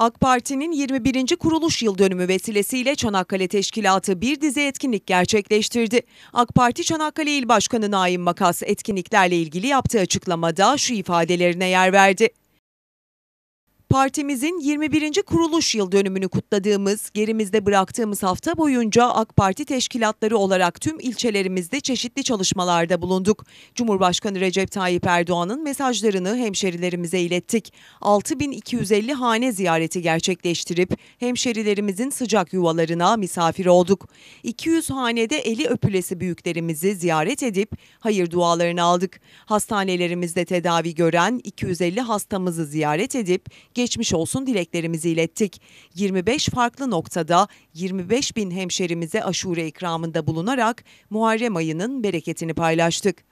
AK Parti'nin 21. kuruluş yıl dönümü vesilesiyle Çanakkale Teşkilatı bir dizi etkinlik gerçekleştirdi. AK Parti Çanakkale İl Başkanı Naim Makas etkinliklerle ilgili yaptığı açıklamada şu ifadelerine yer verdi partimizin 21. kuruluş yıl dönümünü kutladığımız, gerimizde bıraktığımız hafta boyunca AK Parti teşkilatları olarak tüm ilçelerimizde çeşitli çalışmalarda bulunduk. Cumhurbaşkanı Recep Tayyip Erdoğan'ın mesajlarını hemşerilerimize ilettik. 6250 hane ziyareti gerçekleştirip hemşerilerimizin sıcak yuvalarına misafir olduk. 200 hanede eli öpülesi büyüklerimizi ziyaret edip hayır dualarını aldık. Hastanelerimizde tedavi gören 250 hastamızı ziyaret edip geçmiş olsun dileklerimizi ilettik. 25 farklı noktada 25 bin hemşerimize aşure ikramında bulunarak Muharrem ayının bereketini paylaştık.